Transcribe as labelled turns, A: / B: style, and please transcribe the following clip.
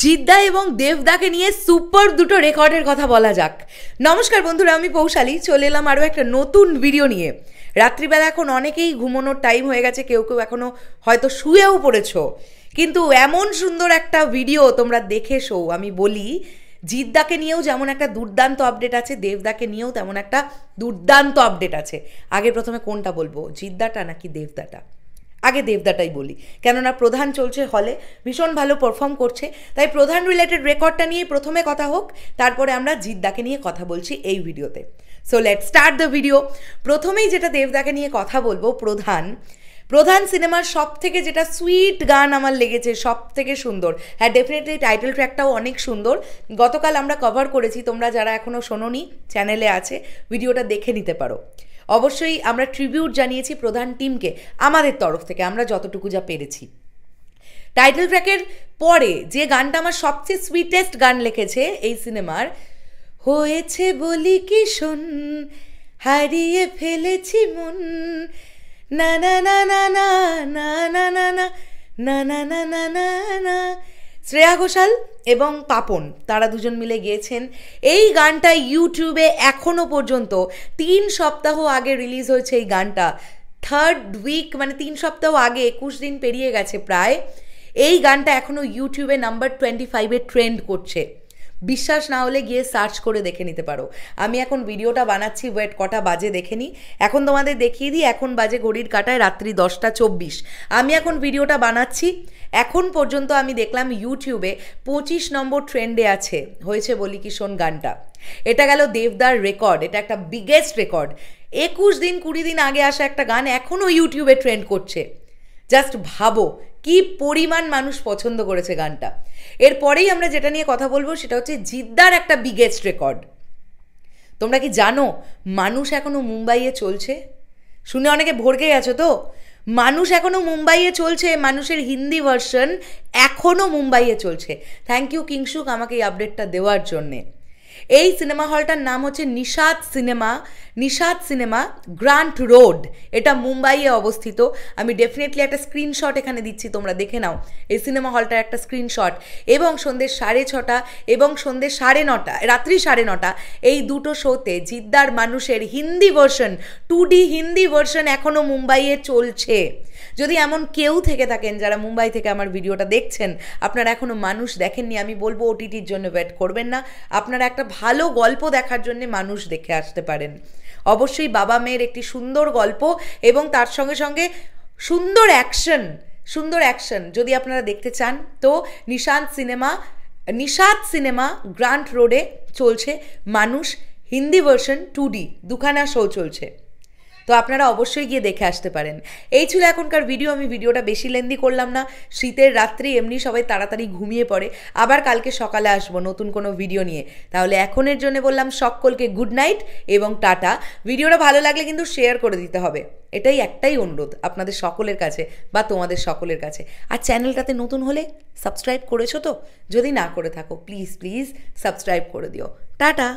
A: জিদ্দা এবং দেবদাকে নিয়ে সুপার দুটো রেকর্ডের কথা বলা যাক নমস্কার বন্ধুরা আমি পৌশালী চলে এলাম আরও একটা নতুন ভিডিও নিয়ে রাত্রিবেলা এখন অনেকেই ঘুমানোর টাইম হয়ে গেছে কেউ কেউ এখনও হয়তো শুয়েও পড়েছো কিন্তু এমন সুন্দর একটা ভিডিও তোমরা দেখে শো আমি বলি জিদ্দাকে নিয়েও যেমন একটা দুর্দান্ত আপডেট আছে দেবদাকে নিয়েও তেমন একটা দুর্দান্ত আপডেট আছে আগে প্রথমে কোনটা বলবো জিদ্দাটা নাকি দেবদাটা আগে দেবদাটাই বলি কেননা প্রধান চলছে হলে ভীষণ ভালো পারফর্ম করছে তাই প্রধান রিলেটেড রেকর্ডটা নিয়ে প্রথমে কথা হোক তারপরে আমরা জিদ্দাকে নিয়ে কথা বলছি এই ভিডিওতে so let start the video প্রথমেই যেটা দেবদাকে নিয়ে কথা বলবো প্রধান প্রধান সিনেমার সব থেকে যেটা সুইট গান আমার লেগেছে সব থেকে সুন্দর হ্যাঁ ডেফিনেটলি টাইটেল ট্র্যাকটাও অনেক সুন্দর গতকাল আমরা কভার করেছি তোমরা যারা এখনও শোনোনি চ্যানেলে আছে ভিডিওটা দেখে নিতে পারো অবশ্যই আমরা ট্রিবিউট জানিয়েছি প্রধান টিমকে আমাদের তরফ থেকে আমরা যতটুকু যা পেরেছি টাইটেল ট্র্যাকের পরে যে গানটা আমার সবচেয়ে সুইটেস্ট গান লিখেছে এই সিনেমার হয়েছে বলি কি শোন হারিয়ে ফেলেছি মন না না না না না না না না না না না না না না শ্রেয়া ঘোষাল এবং পাপন তারা দুজন মিলে গিয়েছেন এই গানটা ইউটিউবে এখনও পর্যন্ত তিন সপ্তাহ আগে রিলিজ হয়েছে এই গানটা থার্ড উইক মানে তিন সপ্তাহ আগে একুশ দিন পেরিয়ে গেছে প্রায় এই গানটা এখনও ইউটিউবে নাম্বার টোয়েন্টি ফাইভে ট্রেন্ড করছে বিশ্বাস না হলে গিয়ে সার্চ করে দেখে নিতে পারো আমি এখন ভিডিওটা বানাচ্ছি ওয়েট কটা বাজে দেখে নিই এখন তোমাদের দেখিয়ে দিই এখন বাজে ঘড়ির কাটায় রাত্রি দশটা চব্বিশ আমি এখন ভিডিওটা বানাচ্ছি এখন পর্যন্ত আমি দেখলাম ইউটিউবে পঁচিশ নম্বর ট্রেন্ডে আছে হয়েছে বলি কিশোন গানটা এটা গেল দেবদার রেকর্ড এটা একটা বিগেস্ট রেকর্ড একুশ দিন কুড়ি দিন আগে আসা একটা গান এখনও ইউটিউবে ট্রেন্ড করছে জাস্ট ভাবো কি পরিমাণ মানুষ পছন্দ করেছে গানটা এরপরেই আমরা যেটা নিয়ে কথা বলবো সেটা হচ্ছে জিদ্দার একটা বিগেস্ট রেকর্ড তোমরা কি জানো মানুষ এখনও মুম্বাইয়ে চলছে শুনে অনেকে ভরকে গেছো তো মানুষ এখনও মুম্বাইয়ে চলছে মানুষের হিন্দি ভার্সন এখনও মুম্বাইয়ে চলছে থ্যাংক ইউ কিংসুক আমাকে এই আপডেটটা দেওয়ার জন্যে এই সিনেমা হলটার নাম হচ্ছে Nishad cinema Nishad cinema Grant Road এটা মুম্বাইয়ে অবস্থিত আমি ডেফিনেটলি একটা স্ক্রিনশট এখানে দিচ্ছি তোমরা দেখে নাও এই সিনেমা হলটার একটা স্ক্রিনশট এবং সন্ধ্যে সাড়ে ছটা এবং সন্ধ্যে সাড়ে নটা রাত্রি সাড়ে নটা এই দুটো শোতে জিদ্দার মানুষের Hindi version two D Hindi version এখনও মুম্বাইয়ে চলছে যদি এমন কেউ থেকে থাকেন যারা মুম্বাই থেকে আমার ভিডিওটা দেখছেন আপনারা এখনও মানুষ দেখেননি আমি বলবো ওটিটির জন্য ওয়েট করবেন না আপনারা একটা ভালো গল্প দেখার জন্য মানুষ দেখে আসতে পারেন অবশ্যই বাবা মেয়ের একটি সুন্দর গল্প এবং তার সঙ্গে সঙ্গে সুন্দর অ্যাকশন সুন্দর অ্যাকশন যদি আপনারা দেখতে চান তো Nishant cinema Nishad cinema Grant রোডে চলছে মানুষ হিন্দি ভার্সন টু ডি দুখানা শো চলছে তো আপনারা অবশ্যই গিয়ে দেখে আসতে পারেন এই ছিল এখনকার ভিডিও আমি ভিডিওটা বেশি লেন্দি করলাম না শীতের রাত্রি এমনি সবাই তাড়াতাড়ি ঘুমিয়ে পড়ে আবার কালকে সকালে আসবো নতুন কোনো ভিডিও নিয়ে তাহলে এখনের জন্য বললাম সকলকে গুড নাইট এবং টাটা ভিডিওটা ভালো লাগলে কিন্তু শেয়ার করে দিতে হবে এটাই একটাই অনুরোধ আপনাদের সকলের কাছে বা তোমাদের সকলের কাছে আর চ্যানেলটাতে নতুন হলে সাবস্ক্রাইব করেছো তো যদি না করে থাকো প্লিজ প্লিজ সাবস্ক্রাইব করে দিও টাটা